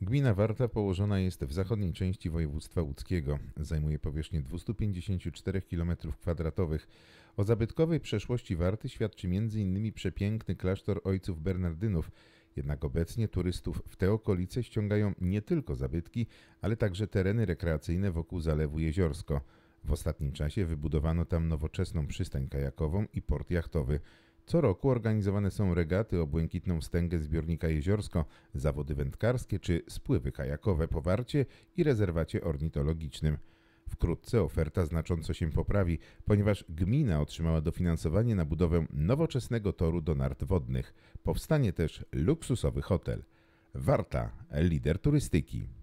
Gmina Warta położona jest w zachodniej części województwa łódzkiego. Zajmuje powierzchnię 254 km2. O zabytkowej przeszłości Warty świadczy m.in. przepiękny klasztor ojców Bernardynów. Jednak obecnie turystów w te okolice ściągają nie tylko zabytki, ale także tereny rekreacyjne wokół Zalewu Jeziorsko. W ostatnim czasie wybudowano tam nowoczesną przystań kajakową i port jachtowy. Co roku organizowane są regaty o błękitną wstęgę zbiornika Jeziorsko, zawody wędkarskie czy spływy kajakowe po warcie i rezerwacie ornitologicznym. Wkrótce oferta znacząco się poprawi, ponieważ gmina otrzymała dofinansowanie na budowę nowoczesnego toru do nart wodnych. Powstanie też luksusowy hotel. Warta, lider turystyki.